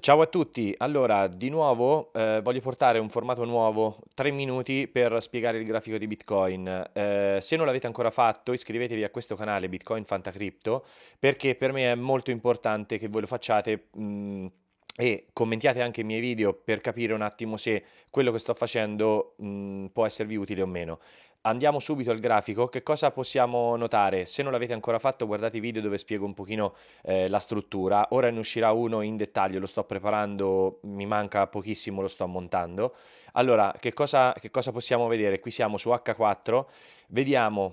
Ciao a tutti, allora di nuovo eh, voglio portare un formato nuovo, 3 minuti per spiegare il grafico di Bitcoin. Eh, se non l'avete ancora fatto iscrivetevi a questo canale Bitcoin Fantacrypto perché per me è molto importante che voi lo facciate mh, e commentiate anche i miei video per capire un attimo se quello che sto facendo mh, può esservi utile o meno. Andiamo subito al grafico, che cosa possiamo notare? Se non l'avete ancora fatto guardate i video dove spiego un pochino eh, la struttura, ora ne uscirà uno in dettaglio, lo sto preparando, mi manca pochissimo, lo sto montando. Allora, che cosa, che cosa possiamo vedere? Qui siamo su H4, vediamo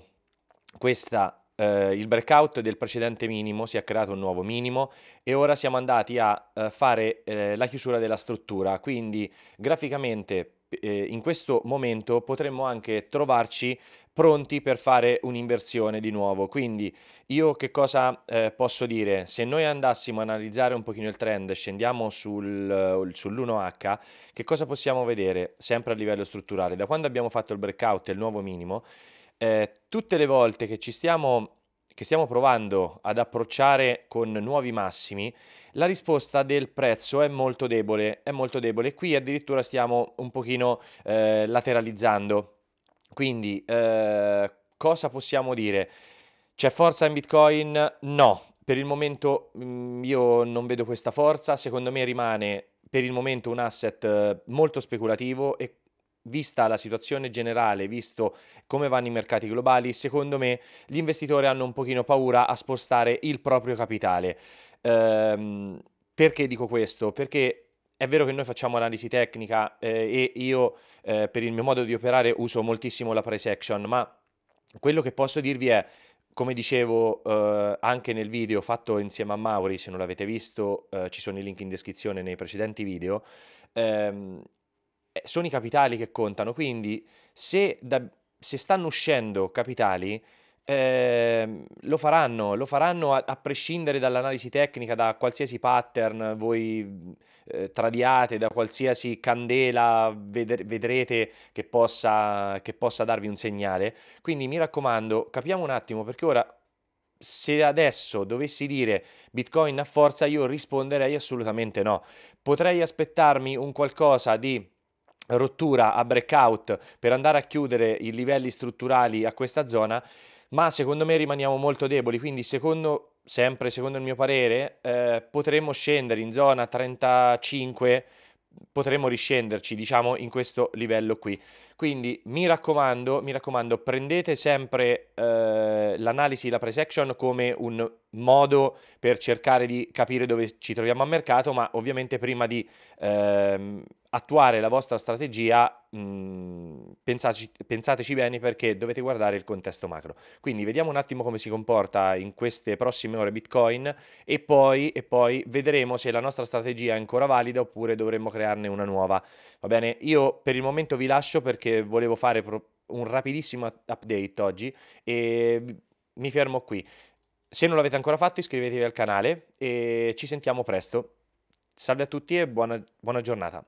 questa eh, il breakout del precedente minimo, si è creato un nuovo minimo e ora siamo andati a eh, fare eh, la chiusura della struttura, quindi graficamente eh, in questo momento potremmo anche trovarci pronti per fare un'inversione di nuovo. Quindi io che cosa eh, posso dire? Se noi andassimo a analizzare un pochino il trend, scendiamo sul, eh, sull'1H, che cosa possiamo vedere sempre a livello strutturale? Da quando abbiamo fatto il breakout il nuovo minimo, eh, tutte le volte che ci stiamo, che stiamo provando ad approcciare con nuovi massimi, la risposta del prezzo è molto debole, è molto debole. Qui addirittura stiamo un pochino eh, lateralizzando. Quindi, eh, cosa possiamo dire? C'è forza in Bitcoin? No. Per il momento mh, mm, io non vedo questa forza, secondo me rimane per il momento un asset eh, molto speculativo e vista la situazione generale, visto come vanno i mercati globali, secondo me gli investitori hanno un pochino paura a spostare il proprio capitale. Ehm, perché dico questo? Perché è vero che noi facciamo analisi tecnica eh, e io eh, per il mio modo di operare uso moltissimo la price action, ma quello che posso dirvi è come dicevo eh, anche nel video fatto insieme a Mauri, se non l'avete visto eh, ci sono i link in descrizione nei precedenti video, ehm, eh, sono i capitali che contano, quindi se, da, se stanno uscendo capitali, eh, lo faranno, lo faranno a, a, prescindere dall'analisi tecnica, da qualsiasi pattern voi eh, tradiate, da qualsiasi candela ved- vedrete che possa, che possa darvi un segnale. Quindi mi raccomando, capiamo un attimo perché ora se adesso dovessi dire Bitcoin a forza io risponderei assolutamente no. Potrei aspettarmi un qualcosa di rottura a breakout per andare a chiudere i livelli strutturali a questa zona, ma secondo me rimaniamo molto deboli, quindi secondo, sempre secondo il mio parere, eh, potremmo scendere in zona 35, potremmo riscenderci, diciamo, in questo livello qui. Quindi mi raccomando, mi raccomando prendete sempre eh, l'analisi, la price action come un modo per cercare di capire dove ci troviamo a mercato, ma ovviamente prima di... Ehm, attuare la vostra strategia, mh, pensaci, pensateci bene perché dovete guardare il contesto macro. Quindi vediamo un attimo come si comporta in queste prossime ore Bitcoin e poi, e poi vedremo se la nostra strategia è ancora valida oppure dovremmo crearne una nuova. Va bene, io per il momento vi lascio perché volevo fare un rapidissimo update oggi e mi fermo qui. Se non l'avete ancora fatto iscrivetevi al canale e ci sentiamo presto. Salve a tutti e buona, buona giornata.